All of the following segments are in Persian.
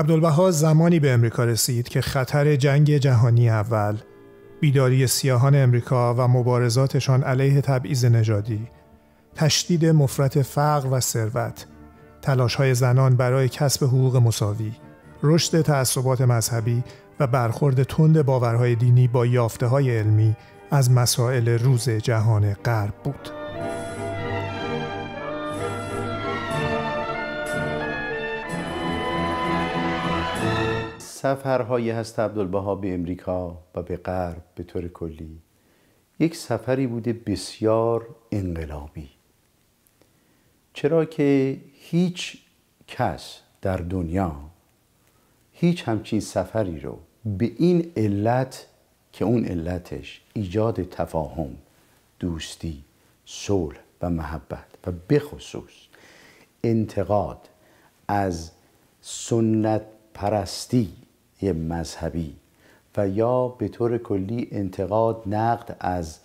عبدالبها زمانی به امریکا رسید که خطر جنگ جهانی اول، بیداری سیاهان امریکا و مبارزاتشان علیه تبعیض نژادی، تشدید مفرت فقر و ثروت، تلاش‌های زنان برای کسب حقوق مساوی، رشد تعصبات مذهبی و برخورد تند باورهای دینی با یافته های علمی از مسائل روز جهان غرب بود. سفرهایی هست عبدالبها به امریکا و به غرب به طور کلی یک سفری بوده بسیار انقلابی چرا که هیچ کس در دنیا هیچ همچین سفری رو به این علت که اون علتش ایجاد تفاهم دوستی صلح و محبت و بخصوص انتقاد از سنت پرستی مذهبی و یا به طور کلی انتقاد نقد از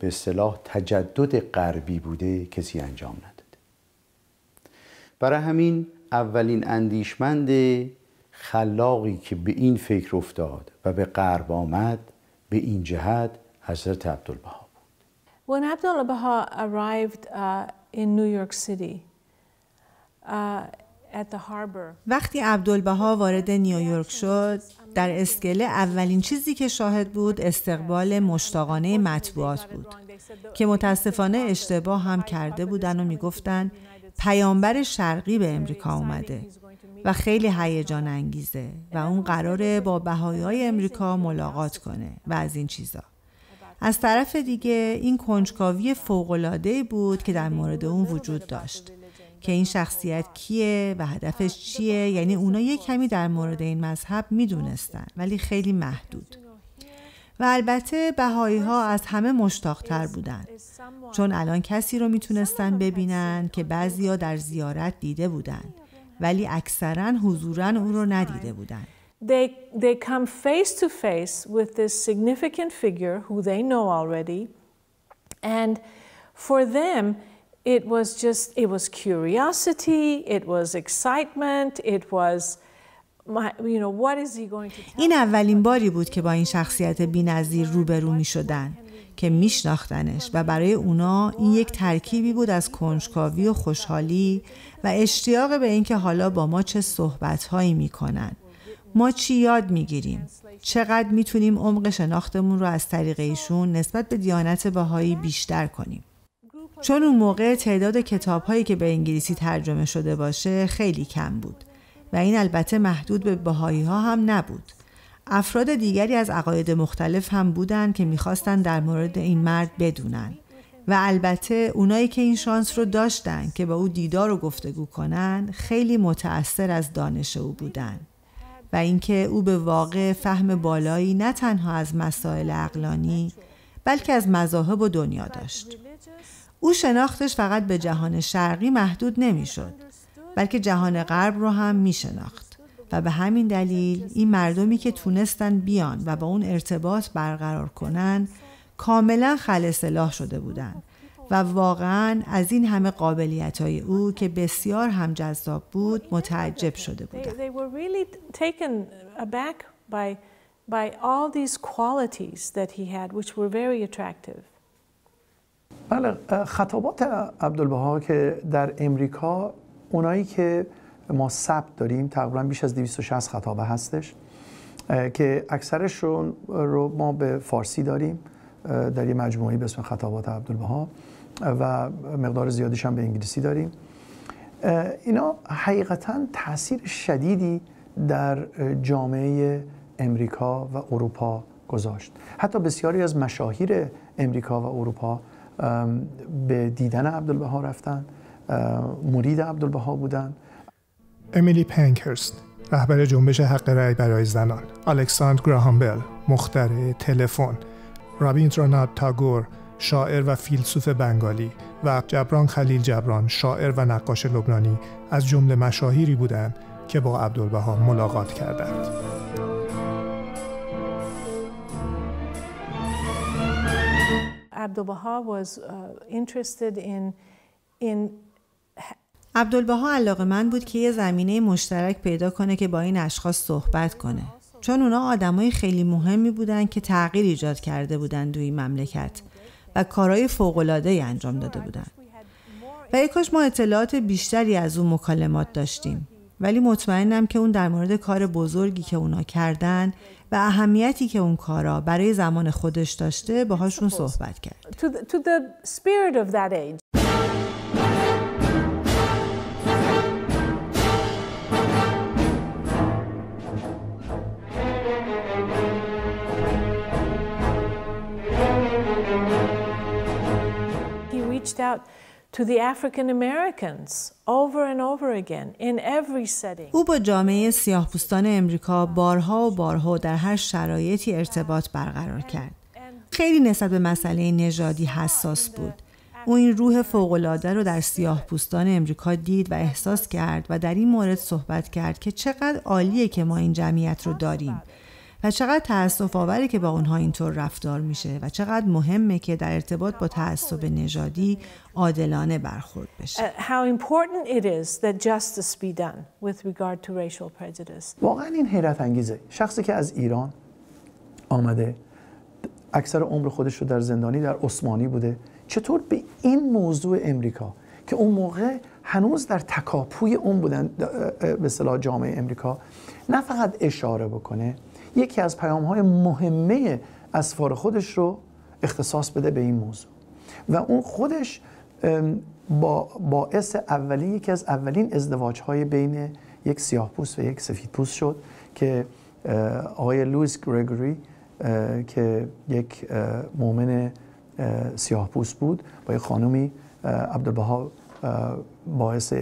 به صلاح تجدد غربی بوده کسی انجام نداده برای همین اولین اندیشمند خلاقی که به این فکر افتاد و به غرب آمد به این جهت حضرت عبدالبها بود When Abdul Baha arrived uh, in New York City uh, وقتی عبدالبها وارد نیویورک شد در اسکله اولین چیزی که شاهد بود استقبال مشتاقانه مطبوعات بود که متاسفانه اشتباه هم کرده بودن و میگفتند پیامبر شرقی به امریکا اومده و خیلی هیجان انگیزه و اون قراره با بهایی های امریکا ملاقات کنه و از این چیزا از طرف دیگه این کنجکاوی فوق‌العاده‌ای بود که در مورد اون وجود داشت که این شخصیت کیه و هدفش چیه یعنی اونا یه کمی در مورد این مذهب میدونستن ولی خیلی محدود و البته بهایی ها از همه مشتاقتر بودن چون الان کسی رو میتونستن ببینن که ها در زیارت دیده بودن ولی اکثرا حضورا او رو ندیده بودن They, they come face to face with this significant figure know and for them It was just, it was curiosity, it was excitement, it was این اولین باری بود که با این شخصیت بینظیر روبرو می شدن که میشناختنش و برای اونا این یک ترکیبی بود از کنجکاوی و خوشحالی و اشتیاق به اینکه حالا با ما چه صحبتهایی کنن. ما چی یاد گیریم؟ چقدر میتونیم عمق شناختمون رو از طریق ایشون نسبت به دیانت بهایی بیشتر کنیم چون اون موقع تعداد کتاب هایی که به انگلیسی ترجمه شده باشه خیلی کم بود و این البته محدود به بهایی ها هم نبود. افراد دیگری از عقاید مختلف هم بودند که میخواستند در مورد این مرد بدونن و البته اونایی که این شانس رو داشتن که با او دیدار و گفتگو کنن خیلی متأثر از دانش او بودن و اینکه او به واقع فهم بالایی نه تنها از مسائل اقلانی بلکه از مذاهب و دنیا داشت او شناختش فقط به جهان شرقی محدود نمیشد بلکه جهان غرب رو هم می شناخت و به همین دلیل این مردمی که تونستن بیان و با اون ارتباط برقرار کنن کاملا خلصلاح شده بودند و واقعا از این همه قابلیت های او که بسیار هم جذاب بود متعجب شده بودند. by all these qualities that he had, which were very attractive. بله خطابات عبدالبها که در امریکا اونایی که ما ثبت داریم تقریبا بیش از 260 خطابه هستش که اکثرشون رو ما به فارسی داریم در یه مجموعی به اسم خطابات عبدالبها و مقدار زیادیش هم به انگلیسی داریم اینا حقیقتا تاثیر شدیدی در جامعه امریکا و اروپا گذاشت حتی بسیاری از مشاهیر امریکا و اروپا به دیدن عبدالبها رفتن مرید عبدالبها بودن امیلی پنکرست رهبر جنبش حق رأی برای زنان الکساندر گراهامبل مخترع تلفن رابیندرانات تاگور شاعر و فیلسوف بنگالی و جبران خلیل جبران شاعر و نقاش لبنانی از جمله مشاهیری بودند که با عبدالبها ملاقات کردند. عبدالبها was uh, علاقه من بود که یه زمینه مشترک پیدا کنه که با این اشخاص صحبت کنه چون اونا آدمای خیلی مهمی بودن که تغییر ایجاد کرده بودن دوی مملکت و کارهای ای انجام داده بودن و یکاش ما اطلاعات بیشتری از اون مکالمات داشتیم ولی مطمئنم که اون در مورد کار بزرگی که اونا کردن و اهمیتی که اون کارا برای زمان خودش داشته باهاشون صحبت کرد. out to the African Americans over and over again in every setting. او با جامعه سیاهپوستان امریکا بارها و بارها در هر شرایطی ارتباط برقرار کرد. خیلی نسبت به مسئله نژادی حساس بود. او این روح فوقالعاده رو در سیاه پوستان امریکا دید و احساس کرد و در این مورد صحبت کرد که چقدر عالیه که ما این جمعیت رو داریم و چقدر تاسف آوری که با اونها اینطور رفتار میشه و چقدر مهمه که در ارتباط با تعصب نژادی عادلانه برخورد بشه واقعا این حیرت انگیزه شخصی که از ایران آمده اکثر عمر خودش رو در زندانی در عثمانی بوده چطور به این موضوع امریکا که اون موقع هنوز در تکاپوی اون بودن به صلاح جامعه امریکا نه فقط اشاره بکنه یکی از پیام های مهمه اسفار خودش رو اختصاص بده به این موضوع و اون خودش با باعث اولین یکی از اولین ازدواج های بین یک سیاه پوست و یک سفید پوست شد که آقای لویس گریگوری که یک مؤمن سیاه پوست بود با یک خانومی عبدالبها باعث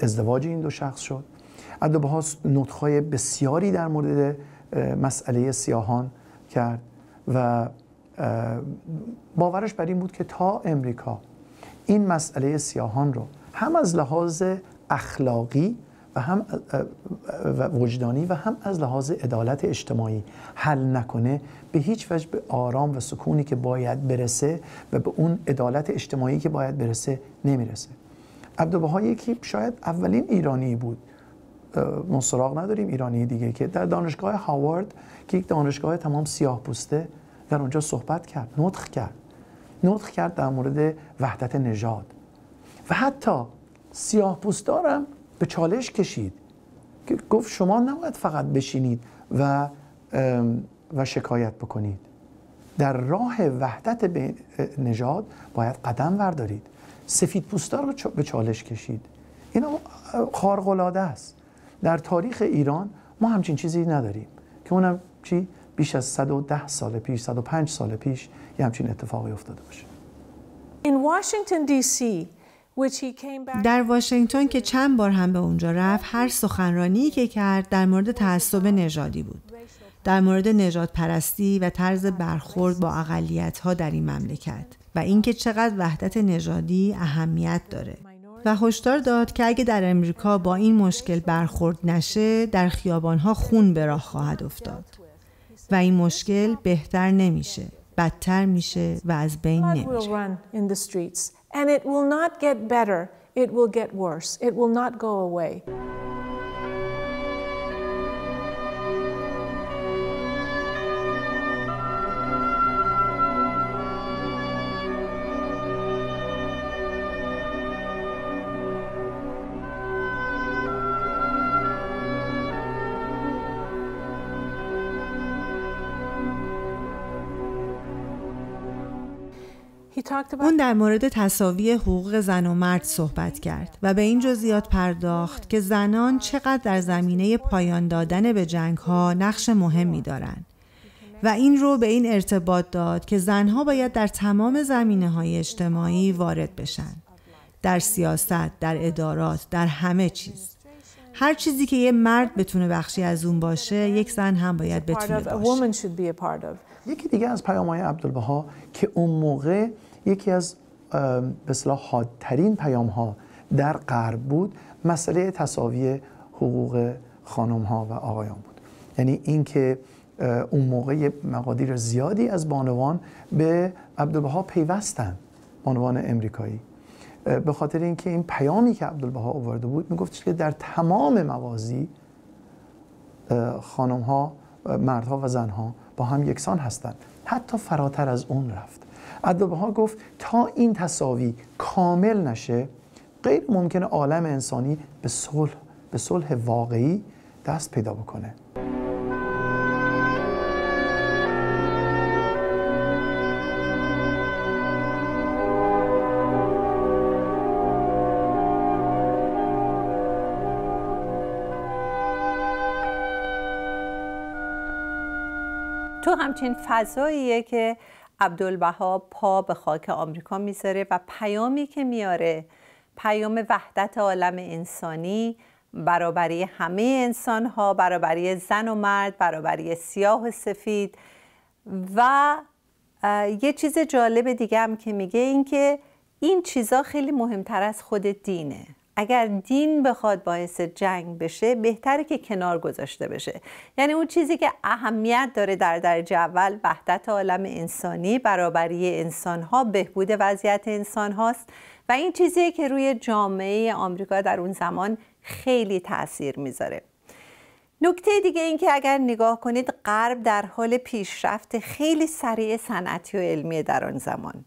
ازدواج این دو شخص شد عبدالبها نطخهای بسیاری در مورد مسئله سیاهان کرد و باورش بر این بود که تا امریکا این مسئله سیاهان رو هم از لحاظ اخلاقی و هم و وجدانی و هم از لحاظ عدالت اجتماعی حل نکنه به هیچ وجه به آرام و سکونی که باید برسه و به اون عدالت اجتماعی که باید برسه نمیرسه عبدالبها یکی شاید اولین ایرانی بود ما سراغ نداریم ایرانی دیگه که در دانشگاه هاوارد که یک دانشگاه تمام سیاه پوسته در اونجا صحبت کرد نطق کرد نطخ کرد در مورد وحدت نژاد و حتی سیاه پوستارم به چالش کشید که گفت شما نباید فقط بشینید و و شکایت بکنید در راه وحدت نژاد باید قدم بردارید سفید پوستار رو به چالش کشید اینا خارق است در تاریخ ایران ما همچین چیزی نداریم که اونم چی بیش از 110 سال پیش 105 سال پیش یه همچین اتفاقی افتاده باشه در واشنگتن که چند بار هم به اونجا رفت هر سخنرانی که کرد در مورد تعصب نژادی بود در مورد نجات پرستی و طرز برخورد با اقلیت‌ها ها در این مملکت و اینکه چقدر وحدت نژادی اهمیت داره و هشدار داد که اگه در امریکا با این مشکل برخورد نشه در خیابانها خون به راه خواهد افتاد و این مشکل بهتر نمیشه بدتر میشه و از بین نمیشه اون در مورد تصاوی حقوق زن و مرد صحبت کرد و به این جزئیات پرداخت که زنان چقدر در زمینه پایان دادن به جنگ ها نقش مهمی دارند و این رو به این ارتباط داد که زنها باید در تمام زمینه های اجتماعی وارد بشن در سیاست، در ادارات، در همه چیز هر چیزی که یه مرد بتونه بخشی از اون باشه یک زن هم باید بتونه باشه یکی دیگه از پیامهای عبدالبها که اون موقع یکی از به اصطلاح حادترین پیام ها در غرب بود مسئله تصاوی حقوق خانم ها و آقایان بود یعنی اینکه اون موقع مقادیر زیادی از بانوان به عبدالبها پیوستن بانوان امریکایی به خاطر اینکه این پیامی که عبدالبها آورده بود میگفتش که در تمام موازی خانم ها مردها و ها با هم یکسان هستند حتی فراتر از اون رفت عبدالبها گفت تا این تصاوی کامل نشه غیر ممکنه عالم انسانی به صلح به صلح واقعی دست پیدا بکنه تو همچین فضاییه که عبدالبها پا به خاک آمریکا میذاره و پیامی که میاره پیام وحدت عالم انسانی برابری همه انسان ها برابری زن و مرد برابری سیاه و سفید و یه چیز جالب دیگه هم که میگه این که این چیزا خیلی مهمتر از خود دینه اگر دین بخواد باعث جنگ بشه بهتره که کنار گذاشته بشه یعنی اون چیزی که اهمیت داره در درجه اول وحدت عالم انسانی برابری انسانها بهبود وضعیت انسانهاست و این چیزیه که روی جامعه آمریکا در اون زمان خیلی تاثیر میذاره نکته دیگه این که اگر نگاه کنید غرب در حال پیشرفت خیلی سریع صنعتی و علمی در آن زمان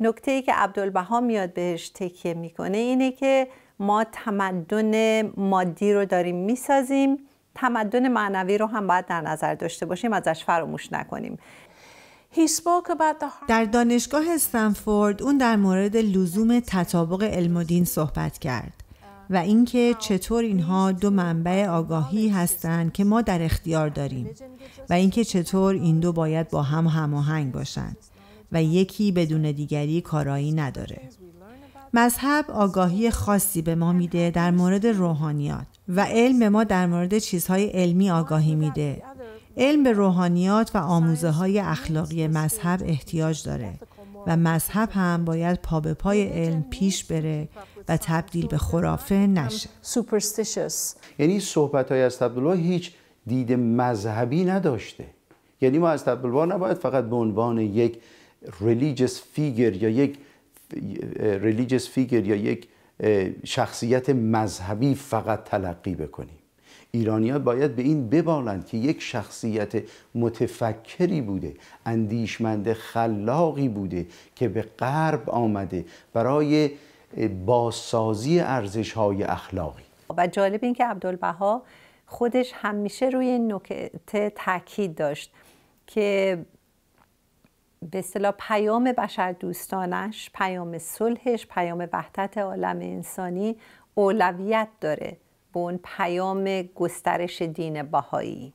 نکته ای که عبدالبها میاد بهش تکیه میکنه اینه که ما تمدن مادی رو داریم میسازیم تمدن معنوی رو هم باید در نظر داشته باشیم ازش فراموش نکنیم در دانشگاه استنفورد اون در مورد لزوم تطابق علم و دین صحبت کرد و اینکه چطور اینها دو منبع آگاهی هستند که ما در اختیار داریم و اینکه چطور این دو باید با هم هماهنگ باشند و یکی بدون دیگری کارایی نداره. مذهب آگاهی خاصی به ما میده در مورد روحانیات و علم به ما در مورد چیزهای علمی آگاهی میده. علم به روحانیات و آموزه های اخلاقی مذهب احتیاج داره و مذهب هم باید پا به پای علم پیش بره و تبدیل به خرافه نشه. یعنی صحبت های از هیچ دید مذهبی نداشته. یعنی ما از نباید فقط به عنوان یک ریلیجس فیگر یا یک ریلیجس فیگر یا یک شخصیت مذهبی فقط تلقی بکنیم ها باید به این ببالند که یک شخصیت متفکری بوده اندیشمند خلاقی بوده که به غرب آمده برای باسازی ارزش های اخلاقی و جالب این که عبدالبها خودش همیشه روی نکته تاکید داشت که به اصطلاح پیام بشر دوستانش پیام صلحش پیام وحدت عالم انسانی اولویت داره به اون پیام گسترش دین باهایی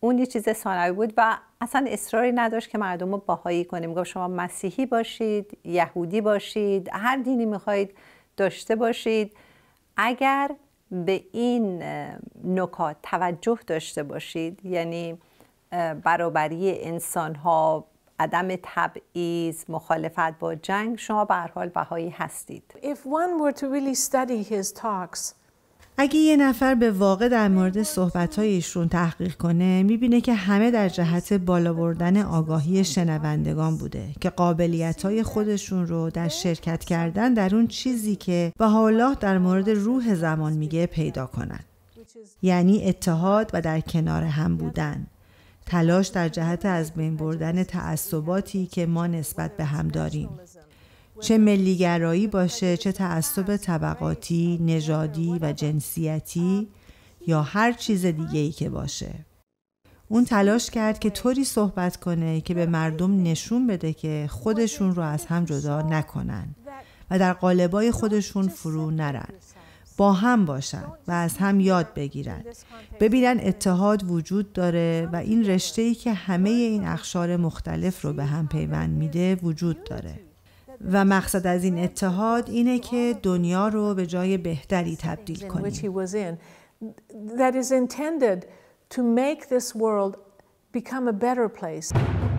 اون یه چیز ثانوی بود و اصلا اصراری نداشت که مردم رو باهایی کنه میگفت شما مسیحی باشید یهودی باشید هر دینی میخواید داشته باشید اگر به این نکات توجه داشته باشید یعنی برابری انسان ها عدم تبعیض مخالفت با جنگ شما به حال بهایی هستید اگه یه نفر به واقع در مورد ایشون تحقیق کنه میبینه که همه در جهت بالا بردن آگاهی شنوندگان بوده که قابلیت خودشون رو در شرکت کردن در اون چیزی که به حالا در مورد روح زمان میگه پیدا کنن یعنی اتحاد و در کنار هم بودن تلاش در جهت از بین بردن تعصباتی که ما نسبت به هم داریم چه ملیگرایی باشه چه تعصب طبقاتی نژادی و جنسیتی یا هر چیز دیگه ای که باشه اون تلاش کرد که طوری صحبت کنه که به مردم نشون بده که خودشون رو از هم جدا نکنن و در قالبای خودشون فرو نرن با هم باشن و از هم یاد بگیرن ببینن اتحاد وجود داره و این رشته ای که همه این اخشار مختلف رو به هم پیوند میده وجود داره و مقصد از این اتحاد اینه که دنیا رو به جای بهتری تبدیل کنیم